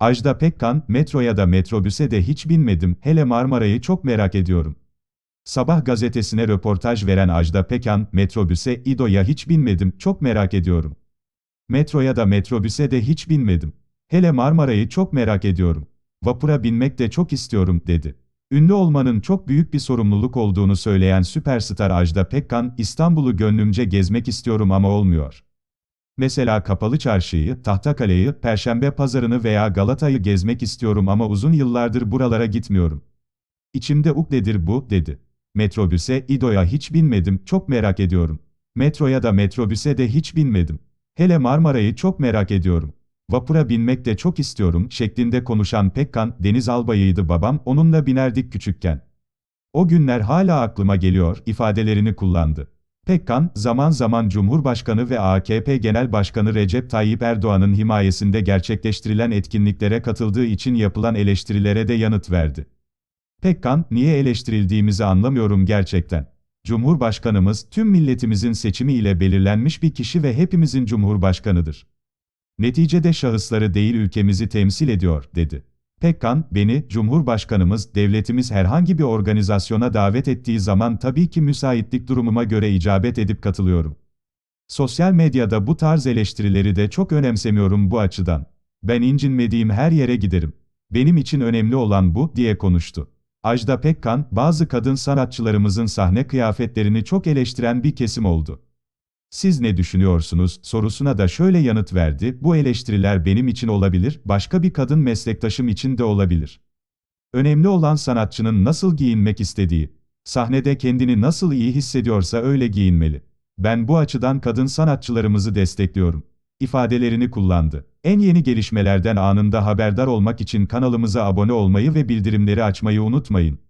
Ajda Pekkan, metroya da metrobüse de hiç binmedim, hele Marmara'yı çok merak ediyorum. Sabah gazetesine röportaj veren Ajda Pekkan, metrobüse İdo'ya hiç binmedim, çok merak ediyorum. Metroya da metrobüse de hiç binmedim. Hele Marmara'yı çok merak ediyorum. Vapura binmek de çok istiyorum, dedi. Ünlü olmanın çok büyük bir sorumluluk olduğunu söyleyen süperstar Ajda Pekkan, İstanbul'u gönlümce gezmek istiyorum ama olmuyor. Mesela Kapalı Çarşı'yı, Tahtakale'yi, Perşembe Pazarını veya Galata'yı gezmek istiyorum ama uzun yıllardır buralara gitmiyorum. İçimde ukdedir bu, dedi. Metrobüse, İdo'ya hiç binmedim, çok merak ediyorum. Metroya da metrobüse de hiç binmedim. Hele Marmara'yı çok merak ediyorum. Vapura binmek de çok istiyorum, şeklinde konuşan Pekkan, deniz albayıydı babam, onunla binerdik küçükken. O günler hala aklıma geliyor, ifadelerini kullandı. Pekkan, zaman zaman Cumhurbaşkanı ve AKP Genel Başkanı Recep Tayyip Erdoğan'ın himayesinde gerçekleştirilen etkinliklere katıldığı için yapılan eleştirilere de yanıt verdi. Pekkan, niye eleştirildiğimizi anlamıyorum gerçekten. Cumhurbaşkanımız, tüm milletimizin seçimi ile belirlenmiş bir kişi ve hepimizin Cumhurbaşkanıdır. Neticede şahısları değil ülkemizi temsil ediyor, dedi. Pekkan, beni, Cumhurbaşkanımız, devletimiz herhangi bir organizasyona davet ettiği zaman tabii ki müsaitlik durumuma göre icabet edip katılıyorum. Sosyal medyada bu tarz eleştirileri de çok önemsemiyorum bu açıdan. Ben incinmediğim her yere giderim. Benim için önemli olan bu, diye konuştu. Ajda Pekkan, bazı kadın sanatçılarımızın sahne kıyafetlerini çok eleştiren bir kesim oldu. Siz ne düşünüyorsunuz sorusuna da şöyle yanıt verdi, bu eleştiriler benim için olabilir, başka bir kadın meslektaşım için de olabilir. Önemli olan sanatçının nasıl giyinmek istediği, sahnede kendini nasıl iyi hissediyorsa öyle giyinmeli. Ben bu açıdan kadın sanatçılarımızı destekliyorum. ifadelerini kullandı. En yeni gelişmelerden anında haberdar olmak için kanalımıza abone olmayı ve bildirimleri açmayı unutmayın.